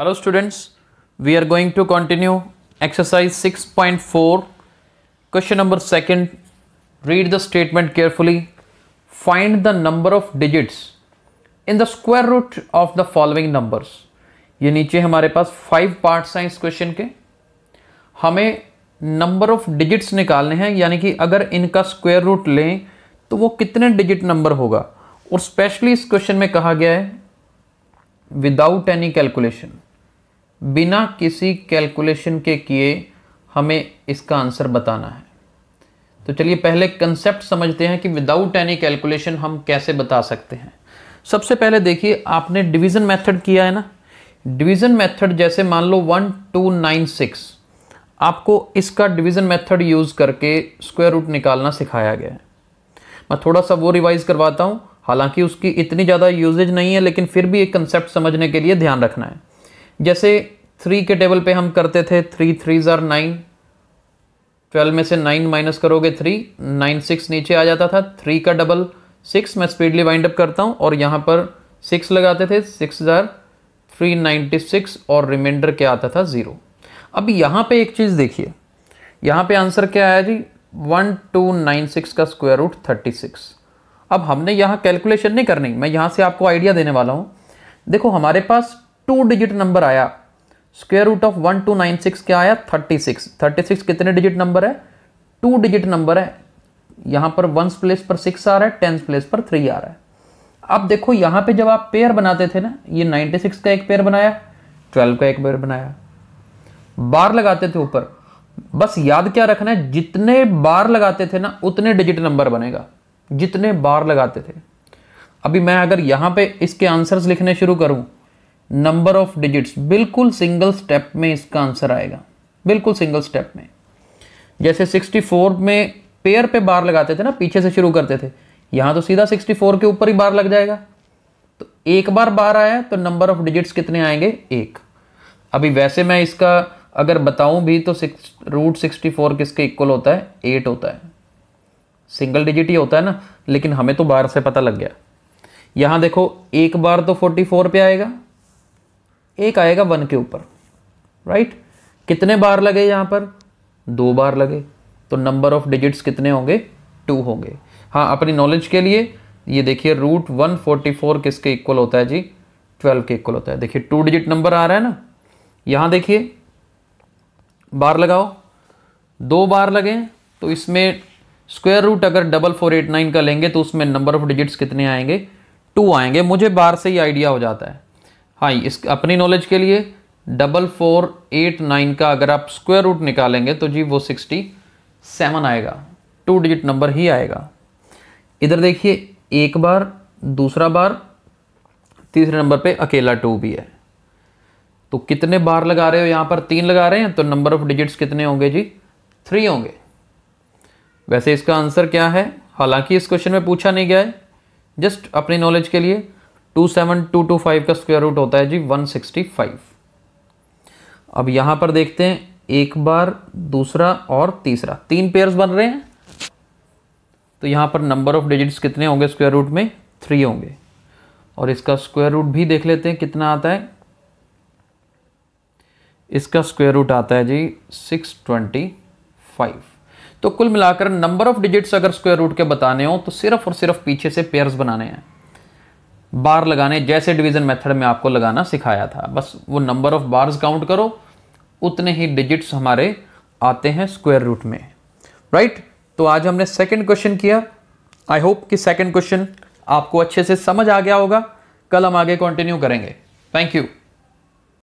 Hello students we are going to continue exercise 6.4 question number second read the statement carefully find the number of digits in the square root of the following numbers ये नीचे हमारे पास five parts हैं इस question के हमें number of digits निकालने हैं यानी कि अगर इनका स्क्वायर रूट लें तो वो कितने डिजिट नंबर होगा और स्पेशली इस क्वेश्चन में कहा गया है विदाउट एनी कैलकुलेशन बिना किसी कैलकुलेशन के किए हमें इसका आंसर बताना है तो चलिए पहले कंसेप्ट समझते हैं कि विदाउट एनी कैलकुलेशन हम कैसे बता सकते हैं सबसे पहले देखिए आपने डिवीज़न मेथड किया है ना डिवीज़न मेथड जैसे मान लो वन टू नाइन सिक्स आपको इसका डिवीज़न मेथड यूज़ करके स्क्वायर रूट निकालना सिखाया गया है मैं थोड़ा सा वो रिवाइज़ करवाता हूँ हालांकि उसकी इतनी ज़्यादा यूजेज नहीं है लेकिन फिर भी एक कंसेप्ट समझने के लिए ध्यान रखना है जैसे थ्री के टेबल पे हम करते थे थ्री थ्री जर नाइन ट्वेल्व में से नाइन माइनस करोगे थ्री नाइन सिक्स नीचे आ जाता था थ्री का डबल सिक्स मैं स्पीडली वाइंड अप करता हूँ और यहाँ पर सिक्स लगाते थे सिक्स हजार थ्री नाइन्टी सिक्स और रिमाइंडर क्या आता था ज़ीरो अब यहाँ पे एक चीज़ देखिए यहाँ पे आंसर क्या आया जी वन टू नाइन सिक्स का स्क्वायर रूट थर्टी सिक्स अब हमने यहाँ कैलकुलेशन नहीं करनी मैं यहाँ से आपको आइडिया देने वाला हूँ देखो हमारे पास टू डिजिट नंबर आया square root of one two nine six क्या आया थर्टी सिक्स थर्टी सिक्स कितने डिजिट नंबर है टू डिजिट नंबर है यहाँ पर वंस प्लेस पर सिक्स आ रहा है टेंथ प्लेस पर थ्री आ रहा है अब देखो यहाँ पे जब आप पेयर बनाते थे ना ये नाइन्टी सिक्स का एक पेयर बनाया ट्वेल्व का एक पेयर बनाया बार लगाते थे ऊपर बस याद क्या रखना है जितने बार लगाते थे ना उतने डिजिट नंबर बनेगा जितने बार लगाते थे अभी मैं अगर यहाँ पे इसके आंसर्स लिखने शुरू करूँ नंबर ऑफ डिजिट्स बिल्कुल सिंगल स्टेप में इसका आंसर आएगा बिल्कुल सिंगल स्टेप में जैसे 64 में पेयर पे बार लगाते थे ना पीछे से शुरू करते थे यहाँ तो सीधा 64 के ऊपर ही बार लग जाएगा तो एक बार बार आया तो नंबर ऑफ डिजिट्स कितने आएंगे एक अभी वैसे मैं इसका अगर बताऊं भी तो सिक्स रूट सिक्सटी फोर किसके इक्वल होता है एट होता है सिंगल डिजिट ही होता है ना लेकिन हमें तो बार से पता लग गया यहाँ देखो एक बार तो फोर्टी फोर पे आएगा एक आएगा वन के ऊपर राइट कितने बार लगे यहां पर दो बार लगे तो नंबर ऑफ डिजिट्स कितने होंगे टू होंगे हाँ अपनी नॉलेज के लिए ये देखिए रूट वन फोर्टी फोर किसके इक्वल होता है जी ट्वेल्व के इक्वल होता है देखिए टू डिजिट नंबर आ रहा है ना यहां देखिए बार लगाओ दो बार लगे तो इसमें स्क्वेयर रूट अगर डबल फोर एट नाइन का लेंगे तो उसमें नंबर ऑफ डिजिट्स कितने आएंगे टू आएंगे मुझे बार से ही आइडिया हो जाता है हाँ इस अपनी नॉलेज के लिए डबल फोर एट नाइन का अगर आप स्क्वायर रूट निकालेंगे तो जी वो सिक्सटी सेवन आएगा टू डिजिट नंबर ही आएगा इधर देखिए एक बार दूसरा बार तीसरे नंबर पे अकेला टू भी है तो कितने बार लगा रहे हो यहाँ पर तीन लगा रहे हैं तो नंबर ऑफ डिजिट्स कितने होंगे जी थ्री होंगे वैसे इसका आंसर क्या है हालांकि इस क्वेश्चन में पूछा नहीं गया है जस्ट अपनी नॉलेज के लिए two seven two two five का स्क्वायर रूट होता है जी वन सिक्सटी फाइव अब यहां पर देखते हैं एक बार दूसरा और तीसरा तीन पेयर्स बन रहे हैं तो यहां पर नंबर ऑफ डिजिट्स कितने होंगे स्क्वायर रूट में थ्री होंगे और इसका स्क्वायर रूट भी देख लेते हैं कितना आता है इसका स्क्वायर रूट आता है जी सिक्स ट्वेंटी फाइव तो कुल मिलाकर नंबर ऑफ डिजिट्स अगर स्क्वायर रूट के बताने हो तो सिर्फ और सिर्फ पीछे से पेयर्स बनाने हैं बार लगाने जैसे डिवीज़न मेथड में आपको लगाना सिखाया था बस वो नंबर ऑफ़ बार्स काउंट करो उतने ही डिजिट्स हमारे आते हैं स्क्वायर रूट में राइट right? तो आज हमने सेकंड क्वेश्चन किया आई होप कि सेकंड क्वेश्चन आपको अच्छे से समझ आ गया होगा कल हम आगे कंटिन्यू करेंगे थैंक यू